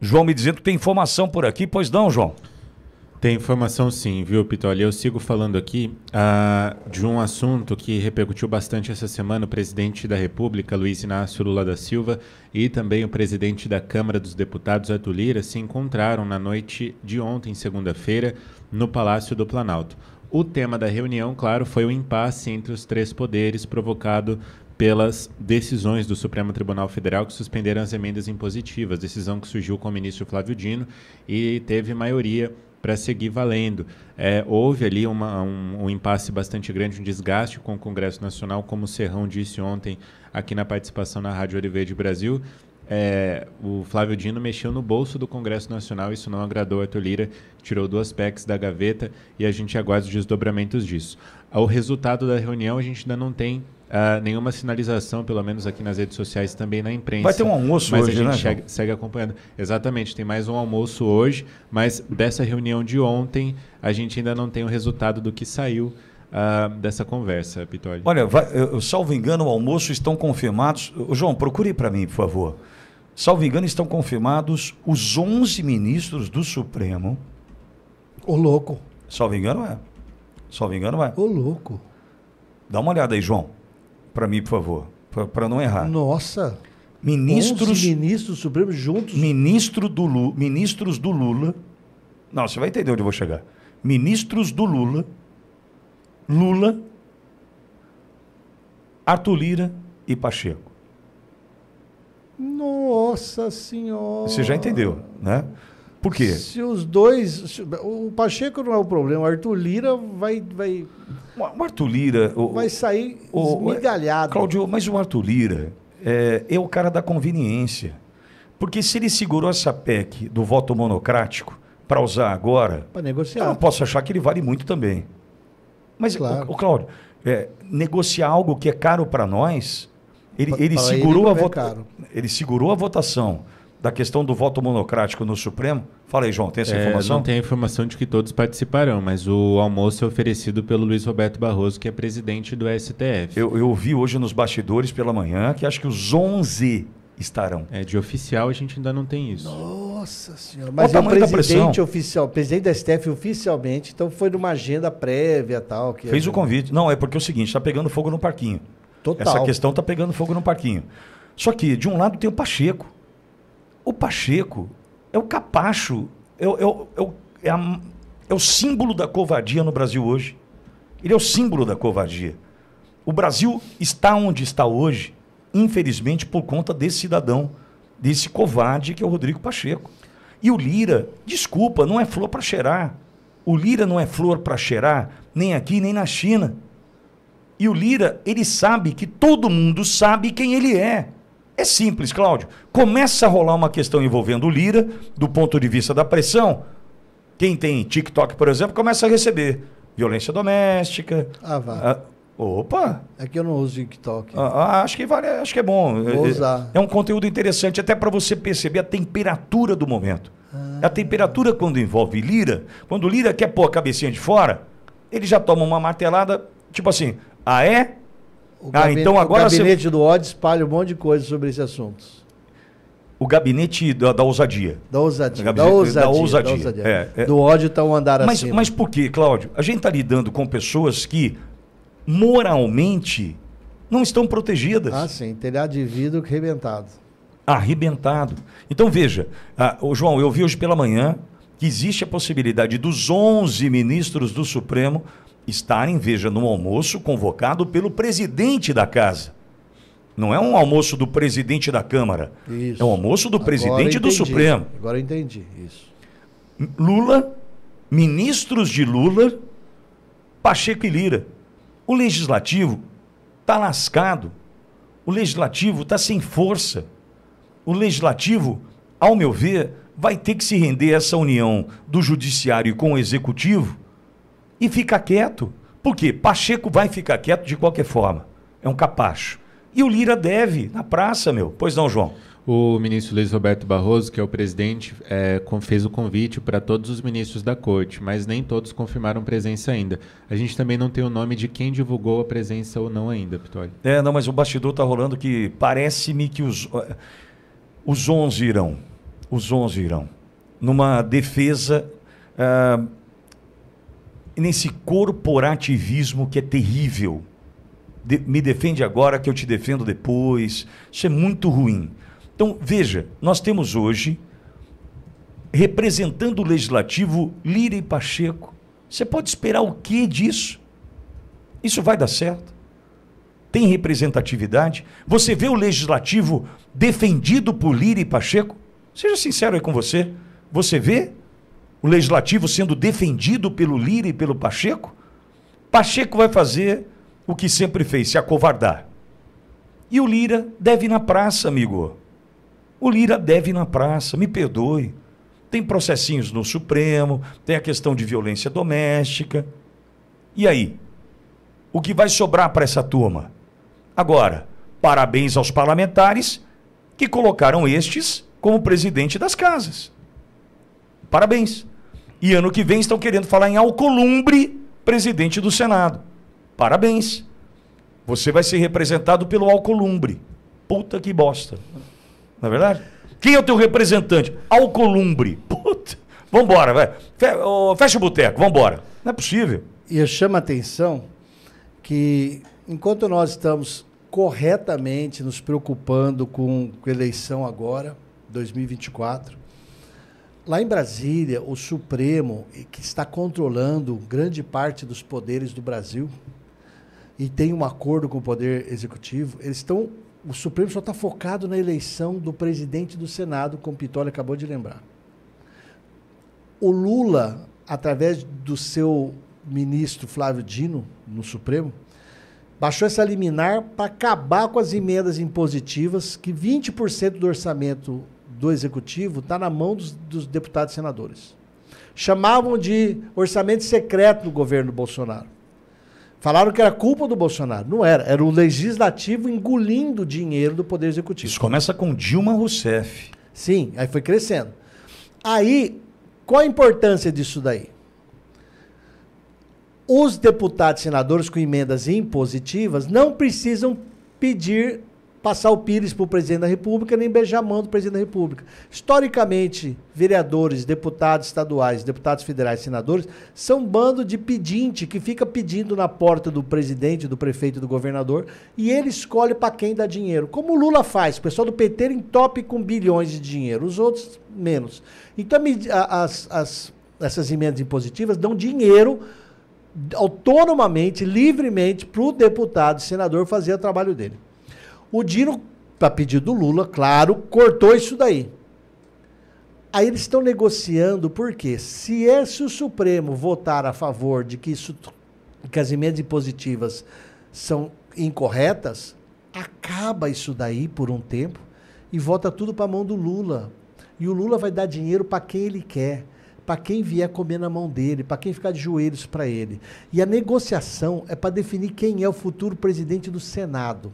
João me dizendo que tem informação por aqui, pois não, João? Tem informação sim, viu, Pitoli? Eu sigo falando aqui uh, de um assunto que repercutiu bastante essa semana o presidente da República, Luiz Inácio Lula da Silva, e também o presidente da Câmara dos Deputados, Arthur Lira, se encontraram na noite de ontem, segunda-feira, no Palácio do Planalto. O tema da reunião, claro, foi o impasse entre os três poderes provocado pelas decisões do Supremo Tribunal Federal que suspenderam as emendas impositivas, decisão que surgiu com o ministro Flávio Dino e teve maioria para seguir valendo. É, houve ali uma, um, um, impasse bastante grande, um desgaste com o Congresso Nacional, como o Serrão disse ontem aqui na participação na Rádio Oliveira de Brasil, é, o Flávio Dino mexeu no bolso do Congresso Nacional, isso não agradou a Tolira, tirou duas PECs da gaveta e a gente aguarda os desdobramentos disso. O resultado da reunião a gente ainda não tem uh, nenhuma sinalização, pelo menos aqui nas redes sociais também na imprensa. Vai ter um almoço mas hoje, a gente né? Segue, acompanhando. Exatamente, tem mais um almoço hoje, mas dessa reunião de ontem a gente ainda não tem o resultado do que saiu. Uh, dessa conversa, Pitoli. Olha, vai, eu, salvo engano, o almoço estão confirmados. Ô, João, procure para mim, por favor salvo engano, estão confirmados os 11 ministros do Supremo. O louco. Salvo engano, é. Salvo engano, é. O louco. Dá uma olhada aí, João, para mim, por favor, para não errar. Nossa. Ministros, ministros do Supremo juntos. Ministro do Lula, ministros do Lula. Não, você vai entender onde eu vou chegar. Ministros do Lula. Lula, Arthur Lira e Pacheco. Nossa. Nossa Senhora. Você já entendeu, né? Por quê? Se os dois. Se, o Pacheco não é o problema, o Arthur Lira vai. vai o Arthur Lira. O, vai sair o, esmigalhado. Claudio, mas o Arthur Lira é, é o cara da conveniência. Porque se ele segurou essa PEC do voto monocrático para usar agora. Para negociar. Eu não posso achar que ele vale muito também. Mas, claro. o, o Cláudio, é, negociar algo que é caro para nós ele, ele segurou ele a é votação. Ele segurou a votação da questão do voto monocrático no Supremo? Fala aí, João, tem essa é, informação? Não tem a informação de que todos participarão, mas o almoço é oferecido pelo Luiz Roberto Barroso, que é presidente do STF. Eu, eu ouvi hoje nos bastidores pela manhã que acho que os 11 estarão. É, de oficial a gente ainda não tem isso. Nossa senhora, mas o, é o presidente oficial, presidente da STF oficialmente, então foi numa agenda prévia tal. Fez é... o convite. Não, é porque é o seguinte, está pegando fogo no parquinho. Total. Essa questão está pegando fogo no parquinho. Só que, de um lado, tem o Pacheco. O Pacheco é o capacho, é, é, é, é, a, é o símbolo da covardia no Brasil hoje. Ele é o símbolo da covardia. O Brasil está onde está hoje, infelizmente, por conta desse cidadão, desse covarde que é o Rodrigo Pacheco. E o Lira, desculpa, não é flor para cheirar. O Lira não é flor para cheirar, nem aqui, nem na China. E o Lira, ele sabe que todo mundo sabe quem ele é. É simples, Cláudio. Começa a rolar uma questão envolvendo o Lira, do ponto de vista da pressão. Quem tem TikTok, por exemplo, começa a receber violência doméstica. Ah, vá. Ah, opa! É que eu não uso TikTok. Ah, ah, acho que vale, acho que é bom. Vou é, é, usar. É um conteúdo interessante, até para você perceber a temperatura do momento. Ah. A temperatura quando envolve Lira, quando Lira quer pôr a cabecinha de fora, ele já toma uma martelada, tipo assim, ah, é? O ah, então gabinete, então agora. O gabinete você... do ódio espalha um monte de coisa sobre esse assunto. O gabinete da, da ousadia. Da ousadia. Gabinete, da ousadia. Da ousadia. Da ousadia. É, é. Do ódio está um andar mas, acima. Mas por quê, Cláudio? A gente está lidando com pessoas que moralmente não estão protegidas. Ah, sim. Telhado de vidro arrebentado. Arrebentado. Então veja, ah, João, eu vi hoje pela manhã que existe a possibilidade dos 11 ministros do Supremo estarem, veja, no almoço convocado pelo presidente da casa. Não é um almoço do presidente da Câmara. Isso. É um almoço do Agora presidente entendi. do Supremo. Agora entendi isso. Lula, ministros de Lula, Pacheco e Lira. O legislativo está lascado. O legislativo está sem força. O legislativo, ao meu ver, vai ter que se render a essa união do judiciário com o executivo e fica quieto. Por quê? Pacheco vai ficar quieto de qualquer forma. É um capacho. E o Lira deve, na praça, meu. Pois não, João? O ministro Luiz Roberto Barroso, que é o presidente, é, fez o convite para todos os ministros da corte, mas nem todos confirmaram presença ainda. A gente também não tem o nome de quem divulgou a presença ou não ainda, Pitório. É, não, mas o bastidor está rolando que parece-me que os, os 11 irão. Os 11 irão. Numa defesa. Uh, nesse corporativismo que é terrível. De, me defende agora que eu te defendo depois. Isso é muito ruim. Então, veja, nós temos hoje, representando o legislativo, Lira e Pacheco. Você pode esperar o que disso? Isso vai dar certo? Tem representatividade? Você vê o legislativo defendido por Lira e Pacheco? Seja sincero aí com você. Você vê o legislativo sendo defendido pelo Lira e pelo Pacheco, Pacheco vai fazer o que sempre fez, se acovardar. E o Lira deve ir na praça, amigo. O Lira deve ir na praça, me perdoe. Tem processinhos no Supremo, tem a questão de violência doméstica. E aí? O que vai sobrar para essa turma? Agora, parabéns aos parlamentares que colocaram estes como presidente das casas. Parabéns. E ano que vem estão querendo falar em Alcolumbre, presidente do Senado. Parabéns. Você vai ser representado pelo Alcolumbre. Puta que bosta. Não é verdade? Quem é o teu representante? Alcolumbre. Puta. Vambora, vai. Fecha o boteco, vambora. Não é possível. E eu chamo a atenção que enquanto nós estamos corretamente nos preocupando com a eleição agora, 2024, Lá em Brasília, o Supremo, que está controlando grande parte dos poderes do Brasil e tem um acordo com o Poder Executivo, eles estão. O Supremo só está focado na eleição do presidente do Senado, como Pitoli acabou de lembrar. O Lula, através do seu ministro Flávio Dino, no Supremo, baixou essa liminar para acabar com as emendas impositivas que 20% do orçamento do executivo está na mão dos, dos deputados e senadores. Chamavam de orçamento secreto do governo Bolsonaro. Falaram que era culpa do Bolsonaro. Não era. Era o legislativo engolindo o dinheiro do Poder Executivo. Isso começa com Dilma Rousseff. Sim, aí foi crescendo. Aí, qual a importância disso daí? Os deputados e senadores com emendas impositivas não precisam pedir passar o Pires para o presidente da República, nem beijar a mão do presidente da República. Historicamente, vereadores, deputados estaduais, deputados federais, senadores, são um bando de pedinte que fica pedindo na porta do presidente, do prefeito, do governador, e ele escolhe para quem dá dinheiro. Como o Lula faz, o pessoal do PT entope com bilhões de dinheiro, os outros menos. Então, as, as, essas emendas impositivas dão dinheiro autonomamente, livremente, para o deputado, senador fazer o trabalho dele. O Dino, a pedido do Lula, claro, cortou isso daí. Aí eles estão negociando, porque se é se o Supremo votar a favor de que, isso, que as emendas impositivas são incorretas, acaba isso daí por um tempo e volta tudo para a mão do Lula. E o Lula vai dar dinheiro para quem ele quer, para quem vier comer na mão dele, para quem ficar de joelhos para ele. E a negociação é para definir quem é o futuro presidente do Senado.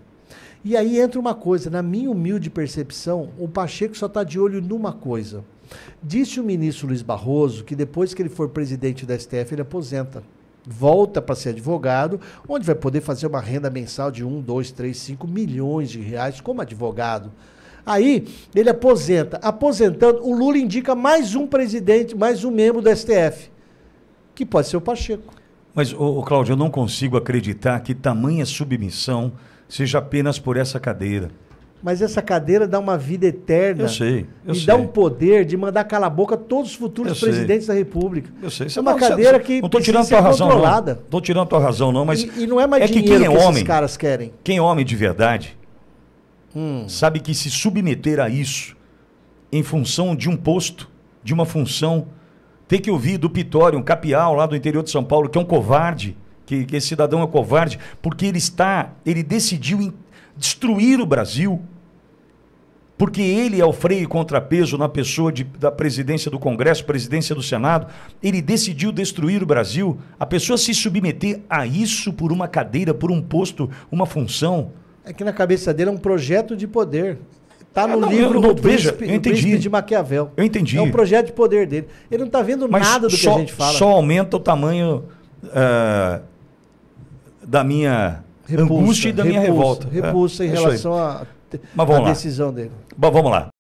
E aí entra uma coisa, na minha humilde percepção, o Pacheco só está de olho numa coisa. Disse o ministro Luiz Barroso que depois que ele for presidente da STF, ele aposenta. Volta para ser advogado, onde vai poder fazer uma renda mensal de 1, 2, 3, 5 milhões de reais como advogado. Aí ele aposenta. Aposentando, o Lula indica mais um presidente, mais um membro do STF, que pode ser o Pacheco. Mas, ô, Cláudio, eu não consigo acreditar que tamanha submissão seja apenas por essa cadeira. Mas essa cadeira dá uma vida eterna. Eu sei. Eu e sei. dá um poder de mandar calar a boca todos os futuros eu presidentes sei. da República. Eu sei. Você é uma não, cadeira que não estou tirando tua razão, controlada. Não. Estou tirando tua razão, não, mas. E, e não é mais é que quem é que homem, esses caras querem. Quem é homem de verdade hum. sabe que se submeter a isso em função de um posto, de uma função, tem que ouvir do Pitório, um capial lá do interior de São Paulo, que é um covarde que, que esse cidadão é covarde, porque ele está, ele decidiu destruir o Brasil, porque ele é o freio e contrapeso na pessoa de, da presidência do Congresso, presidência do Senado, ele decidiu destruir o Brasil, a pessoa se submeter a isso por uma cadeira, por um posto, uma função. É que na cabeça dele é um projeto de poder. Está no ah, não, livro do veja, príncipe, eu entendi. Príncipe de Maquiavel. Eu entendi. É um projeto de poder dele. Ele não está vendo Mas nada do só, que a gente fala. Só aumenta o tamanho. Uh, da minha repulsa, angústia e da repulsa, minha revolta. Repulsa é, em é, relação à decisão dele. Bom, vamos lá.